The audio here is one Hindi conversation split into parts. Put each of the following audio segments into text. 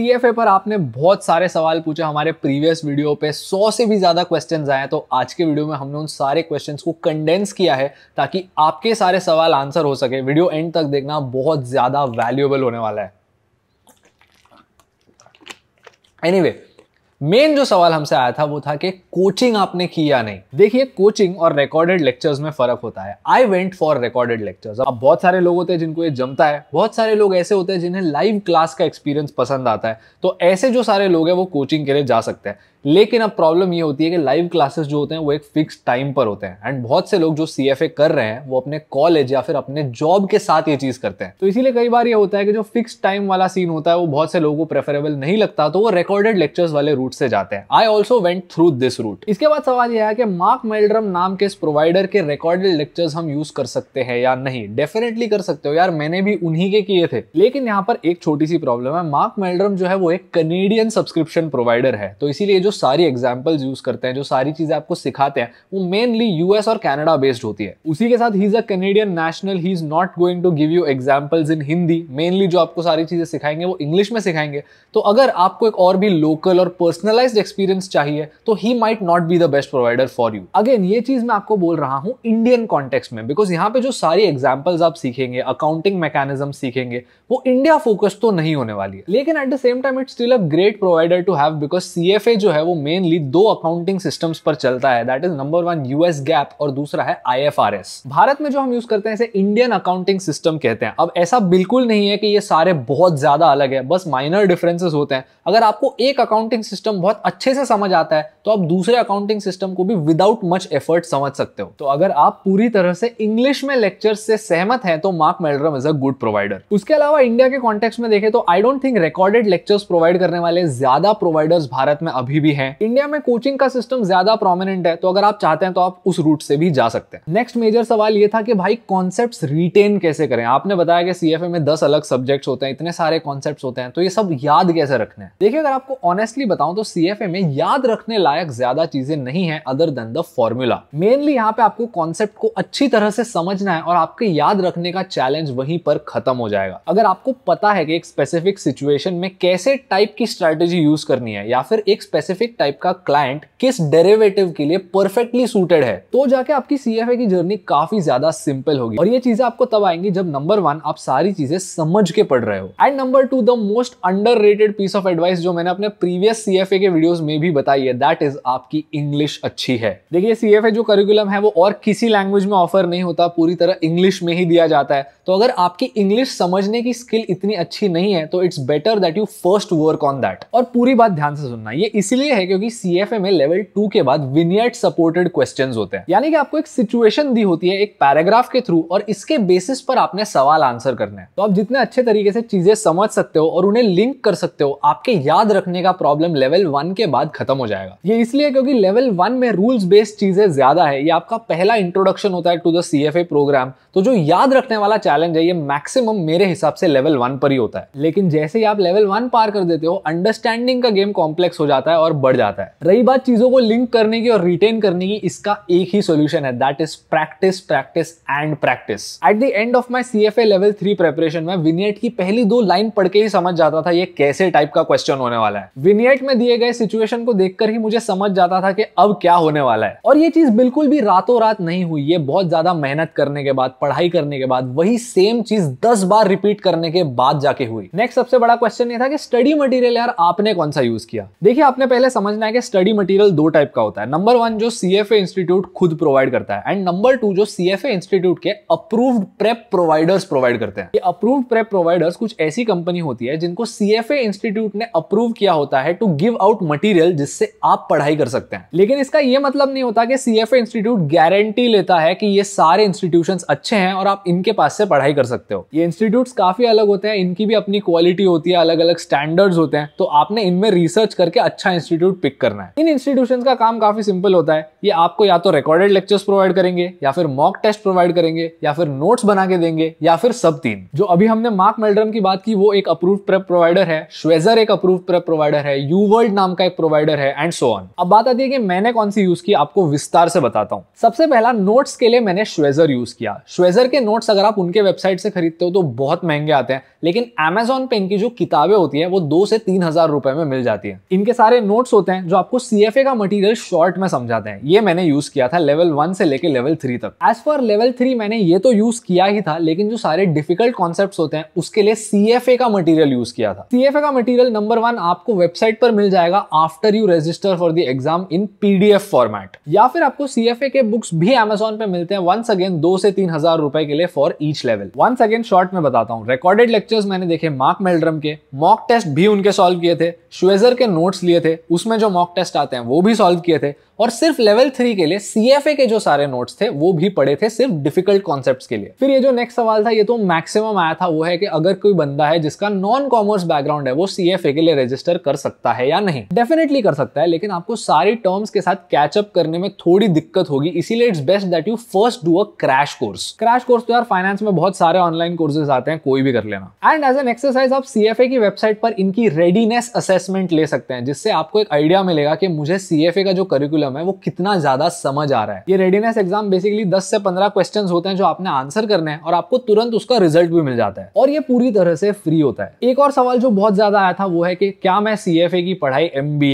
एफ ए पर आपने बहुत सारे सवाल पूछे हमारे प्रीवियस वीडियो पे सौ से भी ज़्यादा क्वेश्चन आए तो आज के वीडियो में हमने उन सारे क्वेश्चन को कंडेंस किया है ताकि आपके सारे सवाल आंसर हो सके वीडियो एंड तक देखना बहुत ज़्यादा वैल्यूएबल होने वाला है एनीवे anyway, मेन जो सवाल हमसे आया था वो था कि कोचिंग आपने की या नहीं देखिए कोचिंग और रिकॉर्डेड लेक्चर्स में फर्क होता है I went for recorded lectures अब बहुत सारे लोग होते हैं जिनको ये जमता है बहुत सारे लोग ऐसे होते हैं जिन्हें लाइव क्लास का एक्सपीरियंस पसंद आता है तो ऐसे जो सारे लोग हैं वो कोचिंग के लिए जा सकते हैं लेकिन अब प्रॉब्लम ये होती है कि लाइव क्लासेस जो होते हैं वो एक फिक्स टाइम पर होते हैं एंड बहुत से लोग जो सी कर रहे हैं वो अपने कॉलेज या फिर अपने जॉब के साथ ये चीज करते हैं तो इसीलिए कई बार ये होता है कि जो फिक्स टाइम वाला सीन होता है वो बहुत से लोगों को प्रेफरेबल नहीं लगता तो वो रिकॉर्डेड लेक्चर्स वाले रूट से जाते हैं I also went through this route इसके बाद सवाल यह है कि मार्क मेल्ड्रम नाम के इस प्रोवाइडर के रिकॉर्डेड लेक्चर्स हम यूज कर सकते हैं या नहीं डेफिनेटली कर सकते हो यार मैंने भी उन्हीं के किए थे लेकिन यहाँ पर एक छोटी सी प्रॉब्लम है मार्क मेल्ड्रम जो है वो एक कनेडियन सब्सक्रिप्शन प्रोवाइडर है तो इसीलिए जो सारी एग्जाम्पल्स यूज करते हैं जो सारी चीजें आपको सिखाते हैं वो मेनली यूएस और कैनेडा बेस्ड होती है उसी के साथ he is a Canadian national he is not going to give you examples in Hindi mainly जो आपको सारी चीजें सिखाएंगे वो इंग्लिश में सिखाएंगे तो अगर आपको एक और भी लोकल और पर्सनलाइज एक्सपीरियंस चाहिए तो he might not be the best provider for you again ये चीज मैं आपको बोल रहा हूँ इंडियन कॉन्टेक्स में बिकॉज यहाँ पे जो सारी एग्जाम्पल्स आप सीखेंगे अकाउंटिंग मैकेनिज्म सीखेंगे वो इंडिया फोकस तो नहीं होने वाली है लेकिन at the same time it's still a great provider to have because see जो है है वो मेनली दो अकाउंटिंग सिस्टम्स पर चलता है that is number one US GAAP और दूसरा है आईएफआरएस भारत में जो हम यूज करते हैं इसे इंडियन अकाउंटिंग सिस्टम कहते हैं अब ऐसा बिल्कुल नहीं है कि ये सारे बहुत ज्यादा अलग है बस माइनर डिफरेंसेस होते हैं अगर आपको एक अकाउंटिंग सिस्टम बहुत अच्छे से समझ आता है तो आप दूसरे अकाउंटिंग सिस्टम को भी विदाउट मच एफर्ट समझ सकते हो तो अगर आप पूरी तरह से इंग्लिश में लेक्चर से सहमत हैं तो Mark Meldrum is a good provider उसके अलावा इंडिया के कॉन्टेक्स्ट में देखें तो I don't think recorded lectures provide करने वाले ज्यादा प्रोवाइडर्स भारत में अभी भी भी है इंडिया में कोचिंग का सिस्टम ज्यादा प्रोमिनेंट है तो अगर आप चाहते हैं तो आप उस रूट से भी जा सकते हैं नेक्स्ट मेजर सवाल ये था कि भाई कॉन्सेप्ट रिटेन कैसे करें आपने बताया कि सी में दस अलग सब्जेक्ट होते हैं इतने सारे कॉन्सेप्ट होते हैं तो ये सब याद कैसे रखने देखिए अगर आपको ऑनेस्टली बताऊं तो सी में याद रखने लायक ज्यादा चीजें नहीं है other than the formula mainly यहाँ पे आपको कॉन्सेप्ट को अच्छी तरह से समझना है और आपके याद रखने का चैलेंज वहीं पर खत्म हो जाएगा अगर आपको पता है कि एक स्पेसिफिक सिचुएशन में कैसे टाइप की स्ट्रैटेजी यूज करनी है या फिर एक स्पेसिफिक स्पेसिफिक टाइप का क्लाइंट किस डेरिवेटिव के लिए परफेक्टली सुटेड है तो जाके आपकी सी की जर्नी काफी ज्यादा सिंपल होगी और ये चीजें आपको तब आएंगी जब नंबर वन आप सारी चीजें समझ के पढ़ रहे हो and number two the most under piece of advice जो मैंने अपने प्रीवियस सी के वीडियोज में भी बताई है दैट इज आपकी इंग्लिश अच्छी है देखिए सी जो करिकुलम है वो और किसी लैंग्वेज में ऑफर नहीं होता पूरी तरह इंग्लिश में ही दिया जाता है तो अगर आपकी इंग्लिश समझने की स्किल इतनी अच्छी नहीं है तो it's better that you first work on that और पूरी बात ध्यान से सुनना ये इसीलिए इसलिए है क्योंकि सी एफ ए में लेवल टू के बाद विनियट सपोर्टेड क्वेश्चन होते हैं यानी कि आपको एक सिचुएशन दी होती है एक पैराग्राफ के थ्रू और इसके बेसिस पर आपने सवाल आंसर करने हैं तो आप जितने अच्छे तरीके से चीजें समझ सकते हो और उन्हें लिंक कर सकते हो आपके याद रखने का प्रॉब्लम लेवल वन के बाद खत्म हो जाएगा ये इसलिए क्योंकि लेवल वन में रूल्स बेस्ड चीजें ज्यादा है ये आपका पहला इंट्रोडक्शन होता है to the C F A programme तो जो याद रखने वाला चैलेंज है ये मैक्सिमम मेरे हिसाब से लेवल वन पर ही होता है लेकिन जैसे ही आप लेवल वन पार कर देते हो अंडरस्टैंडिंग का गेम कॉम्प्लेक्स हो जाता है और बढ़ जाता है रही बात चीज़ों को लिंक करने की और रिटेन करने की इसका एक ही सोल्यूशन है that is practice practice and practice at the end of my C F A level three preparation में विनियट की पहली दो लाइन पढ़ के ही समझ जाता था ये कैसे टाइप का क्वेश्चन होने वाला है विनियट में दिए गए सिचुएशन को देखकर ही मुझे समझ जाता था कि अब क्या होने वाला है और ये चीज बिल्कुल भी रातों रात नहीं हुई ये बहुत ज्यादा मेहनत करने के बाद पढ़ाई करने के बाद वही सेम चीज दस बार रिपीट करने के बाद जाके हुई नेक्स्ट सबसे बड़ा क्वेश्चन ये था कि स्टडी मटेरियल यार आपने कौन सा यूज किया देखिए आपने पहले पहले समझना है कि स्टडी मटेरियल दो टाइप का होता है नंबर वन जो सी एफ इंस्टीट्यूट खुद प्रोवाइड करता है एंड नंबर टू जो सी एफ इंस्टीट्यूट के अप्रूव्ड प्रेप प्रोवाइडर्स प्रोवाइड करते हैं ये अप्रूव्ड प्रेप प्रोवाइडर्स कुछ ऐसी कंपनी होती है जिनको सी एफ इंस्टीट्यूट ने अप्रूव किया होता है टू गिव आउट मटीरियल जिससे आप पढ़ाई कर सकते हैं लेकिन इसका यह मतलब नहीं होता कि सी एफ इंस्टीट्यूट गारंटी लेता है कि ये सारे इंस्टीट्यूशन अच्छे हैं और आप इनके पास से पढ़ाई कर सकते हो ये इंस्टीट्यूट काफी अलग होते हैं इनकी भी अपनी क्वालिटी होती है अलग अलग स्टैंडर्ड्स होते हैं तो आपने इनमें रिसर्च करके अच्छा इंस्टीट्यूट इंस्टीट्यूट पिक करना है इन इंस्टीट्यूशन का काम काफी सिंपल होता है ये आपको या तो रिकॉर्डेड लेक्चर्स प्रोवाइड करेंगे या फिर मॉक टेस्ट प्रोवाइड करेंगे या फिर नोट्स बना के देंगे या फिर सब तीन जो अभी हमने मार्क मेल्ड्रम की बात की वो एक अप्रूव प्रेप प्रोवाइडर है श्वेजर एक अप्रूव प्रेप प्रोवाइडर है यू वर्ल्ड नाम का एक प्रोवाइडर है एंड सो ऑन अब बात आती है कि मैंने कौन सी यूज की आपको विस्तार से बताता हूँ सबसे पहला नोट्स के लिए मैंने श्वेजर यूज किया श्वेजर के नोट्स अगर आप उनके वेबसाइट से खरीदते हो तो बहुत महंगे आते हैं लेकिन एमेजोन पे इनकी जो किताबें होती है वो दो से तीन हजार रुपए में मिल जाती है इनके सारे नोट नोट्स होते हैं जो आपको सी एफ ए का मटीरियल शॉर्ट में समझाते हैं ये मैंने यूज किया था लेवल वन से लेकर लेवल थ्री तक एज फॉर लेवल थ्री मैंने ये तो यूज किया ही था लेकिन जो सारे डिफिकल्ट कॉन्सेप्ट होते हैं उसके लिए सी एफ ए का मटीरियल यूज किया था सी एफ ए का मटीरियल नंबर वन आपको वेबसाइट पर मिल जाएगा after you register for the exam in PDF format या फिर आपको सी एफ ए के बुक्स भी अमेजोन पे मिलते हैं वंस अगेन दो से तीन हजार रुपए के लिए for each level once again short में बताता हूँ रिकॉर्डेड लेक्चर्स मैंने देखे मार्क मेलड्रम के मॉक टेस्ट भी उनके सॉल्व किए थे श्वेजर के नोट्स लिए थे उसमें जो मॉक टेस्ट आते हैं वो भी सॉल्व किए थे और सिर्फ लेवल थ्री के लिए सी के जो सारे नोट्स थे वो भी पढ़े थे सिर्फ डिफिकल्ट कॉन्सेप्ट के लिए फिर ये जो नेक्स्ट सवाल था ये तो मैक्सिमम आया था वो है कि अगर कोई बंदा है जिसका नॉन कॉमर्स बैकग्राउंड है वो सी के लिए रजिस्टर कर सकता है या नहीं डेफिनेटली कर सकता है लेकिन आपको सारी टर्म्स के साथ कैचअप करने में थोड़ी दिक्कत होगी इसीलिए it's best that you first do a crash course crash course तो यार फाइनेंस में बहुत सारे ऑनलाइन कोर्सेज आते हैं कोई भी कर लेना एंड एज एन एक्सरसाइज आप सी की वेबसाइट पर इनकी रेडीनेस असेसमेंट ले सकते हैं जिससे आपको आपको एक आइडिया मिलेगा कि मुझे सी का जो करिकुलम है वो कितना ज्यादा समझ आ रहा है ये रेडीनेस एग्जाम बेसिकली दस से पंद्रह क्वेश्चन होते हैं जो आपने आंसर करने हैं और आपको तुरंत उसका रिजल्ट भी मिल जाता है और ये पूरी तरह से फ्री होता है एक और सवाल जो बहुत ज्यादा आया था वो है कि क्या मैं सी की पढ़ाई एम बी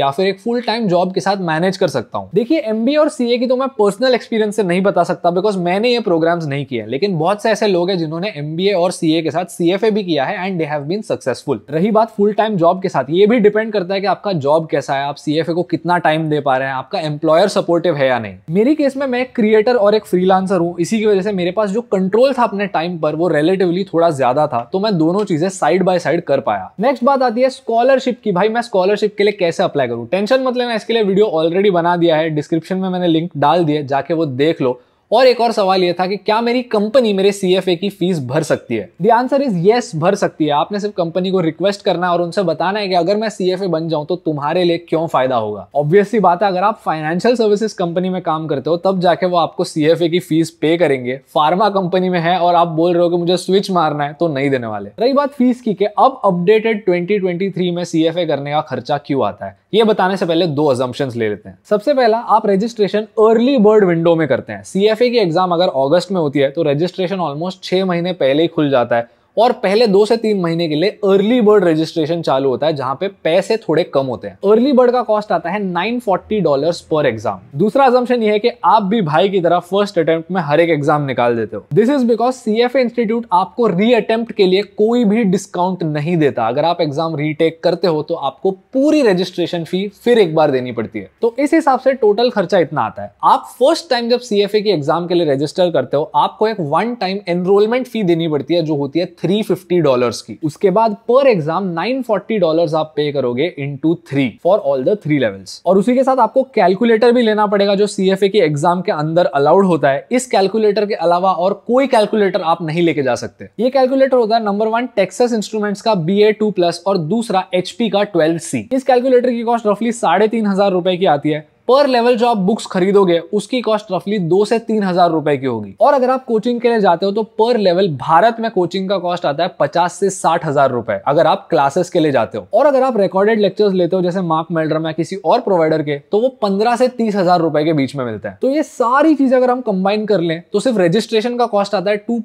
या फिर एक फुल टाइम जॉब के साथ मैनेज कर सकता हूँ देखिए एम और सी की तो मैं पर्सनल एक्सपीरियंस से नहीं बता सकता बिकॉज मैंने ये प्रोग्राम्स नहीं किया लेकिन बहुत से ऐसे लोग हैं जिन्होंने एम और सी के साथ सी भी किया है and they have been successful रही बात फुल टाइम जॉब के साथ ये भी डिपेंड करता है कि आपका आपका जॉब कैसा है आप सी को कितना टाइम दे पा रहे हैं आपका एम्प्लॉयर सपोर्टिव है या नहीं मेरे केस में मैं क्रिएटर और एक फ्रीलांसर हूँ इसी की वजह से मेरे पास जो कंट्रोल था अपने टाइम पर वो रिलेटिवली थोड़ा ज्यादा था तो मैं दोनों चीजें साइड बाय साइड कर पाया नेक्स्ट बात आती है स्कॉलरशिप की भाई मैं स्कॉलरशिप के लिए कैसे अप्लाई करूँ टेंशन मत लेना इसके लिए वीडियो ऑलरेडी बना दिया है डिस्क्रिप्शन में मैंने लिंक डाल दिया जाके वो देख लो और एक और सवाल यह था कि क्या मेरी कंपनी मेरे सी की फीस भर सकती है दी आंसर इज येस भर सकती है आपने सिर्फ कंपनी को रिक्वेस्ट करना है और उनसे बताना है कि अगर मैं सी बन जाऊं तो तुम्हारे लिए क्यों फायदा होगा ऑब्वियसली बात है अगर आप फाइनेंशियल सर्विसेज कंपनी में काम करते हो तब जाके वो आपको सी की फीस पे करेंगे फार्मा कंपनी में है और आप बोल रहे हो कि मुझे स्विच मारना है तो नहीं देने वाले रही बात फीस की कि अब अपडेटेड 2023 में सी करने का खर्चा क्यों आता है ये बताने से पहले दो अजम्पन्स ले लेते हैं सबसे पहला आप रजिस्ट्रेशन अर्ली बर्ड विंडो में करते हैं सी एफ की एग्जाम अगर अगस्त में होती है तो रजिस्ट्रेशन ऑलमोस्ट छह महीने पहले ही खुल जाता है और पहले दो से तीन महीने के लिए अर्ली बर्ड रजिस्ट्रेशन चालू होता है जहां पे पैसे थोड़े कम होते हैं अर्ली बर्ड का कॉस्ट आता है 940 डॉलर पर एग्जाम दूसरा अजम्पन यह है कि आप भी भाई की तरह फर्स्ट अटेम्प्ट में हर एक एग्जाम निकाल देते हो this is because C F institute आपको री अटेम्प्ट के लिए कोई भी डिस्काउंट नहीं देता अगर आप एग्जाम रीटेक करते हो तो आपको पूरी रजिस्ट्रेशन फी फिर एक बार देनी पड़ती है तो इस हिसाब से टोटल खर्चा इतना आता है आप फर्स्ट टाइम जब सी की एग्जाम के लिए रजिस्टर करते हो आपको एक वन टाइम एनरोलमेंट फी देनी पड़ती है जो होती है थ्री 350 डॉलर्स की उसके बाद पर एग्जाम 940 डॉलर्स आप पे करोगे in two three for all the three levels और उसी के साथ आपको कैलकुलेटर भी लेना पड़ेगा जो सी एफ ए के एग्जाम के अंदर अलाउड होता है इस कैलकुलेटर के अलावा और कोई कैलकुलेटर आप नहीं लेके जा सकते ये कैलकुलेटर होता है नंबर वन टेक्सस इंस्ट्रूमेंट्स का बी ए टू प्लस और दूसरा एचपी का ट्वेल्व सी इस कैलकुलेटर की कॉस्ट रफली साढ़े तीन हजार रुपए की आती है पर लेवल जो आप बुक्स खरीदोगे उसकी कॉस्ट रफली दो से तीन हजार रुपए की होगी और अगर आप कोचिंग के लिए जाते हो तो पर लेवल भारत में कोचिंग का कॉस्ट आता है पचास से साठ हजार रुपए अगर आप क्लासेस के लिए जाते हो और अगर आप रिकॉर्डेड लेक्चर्स लेते हो जैसे मार्क मेल्ड्रम या किसी और प्रोवाइडर के तो वो पंद्रह से तीस हजार रुपए के बीच में मिलता है तो ये सारी चीजें अगर हम कंबाइन कर लें तो सिर्फ रजिस्ट्रेशन का कॉस्ट आता है टू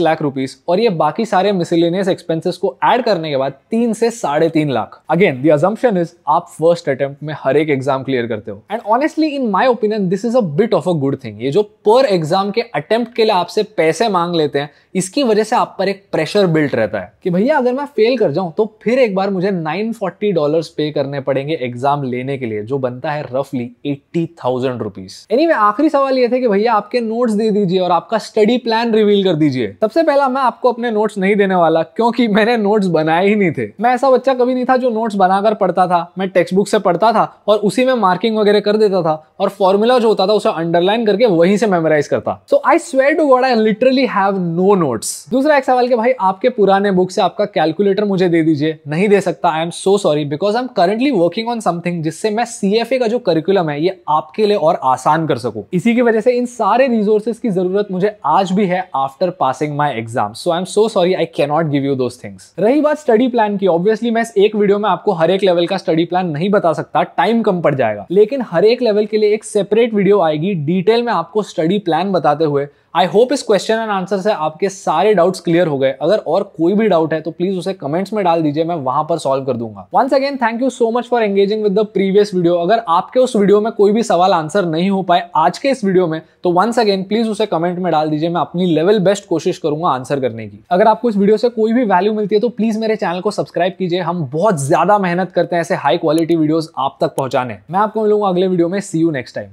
लाख रुपीज और ये बाकी सारे मिसिलेनियस एक्सपेंसिस को एड करने के बाद तीन से साढ़े lakh again the assumption is आप फर्स्ट अटेम्प्ट में हर एक एग्जाम क्लियर करते हो and honestly in my opinion this is a bit of a good thing ये जो पर एग्जाम के अटेम्प्ट के लिए आपसे पैसे मांग लेते हैं इसकी वजह से आप पर एक प्रेशर बिल्ट रहता है कि भैया अगर मैं फेल कर जाऊं तो फिर एक बार मुझे 940 डॉलर पे करने पड़ेंगे एग्जाम लेने के लिए जो बनता है रफली eighty thousand rupees any anyway, आखिरी सवाल ये थे कि भैया आपके नोट्स दे दीजिए और आपका स्टडी प्लान रिवील कर दीजिए सबसे पहला मैं आपको अपने नोट्स नहीं देने वाला क्योंकि मैंने नोट्स बनाए ही नहीं थे मैं ऐसा बच्चा कभी नहीं था जो नोट्स बनाकर पढ़ता था मैं टेक्स्ट बुक से पढ़ता था और उसी में मार्किंग वगैरह कर देता था और फॉर्मूला जो होता था उसे अंडरलाइन करके वहीं से मेमोराइज करता so I swear to God I literally have no notes दूसरा एक सवाल के भाई आपके पुराने बुक से आपका कैलकुलेटर मुझे दे दीजिए नहीं दे सकता I am so sorry because I am currently working on something जिससे मैं सी का जो करिकुलम है ये आपके लिए और आसान कर सकू इसी की वजह से इन सारे रिसोर्सेज की जरूरत मुझे आज भी है after passing my exam so I am so sorry I cannot give you दो थिंग्स रही बात स्टडी प्लान की ऑब्वियसली मैं एक वीडियो में आपको हर एक लेवल का स्टडी प्लान नहीं बता सकता टाइम कम पड़ जाएगा लेकिन हर एक लेवल के लिए एक सेपरेट वीडियो आएगी डिटेल में आपको स्टडी प्लान बताते हुए आई होप इस क्वेश्चन एंड आंसर से आपके सारे डाउट्स क्लियर हो गए अगर और कोई भी डाउट है तो प्लीज उसे कमेंट्स में डाल दीजिए मैं वहां पर सॉल्व कर दूंगा once again thank you so much for engaging with the previous video अगर आपके उस वीडियो में कोई भी सवाल आंसर नहीं हो पाए आज के इस वीडियो में तो वंस अगेन प्लीज उसे कमेंट में डाल दीजिए मैं अपनी लेवल बेस्ट कोशिश करूंगा आंसर करने की अगर आपको इस वीडियो से कोई भी वैल्यू मिलती है तो प्लीज मेरे चैनल को सब्सक्राइब कीजिए हम बहुत ज्यादा मेहनत करते हैं ऐसे हाई क्वालिटी वीडियोज आप तक पहुंचाने मैं आपको मिलूंगा अगले वीडियो में सी यू नेक्स्ट टाइम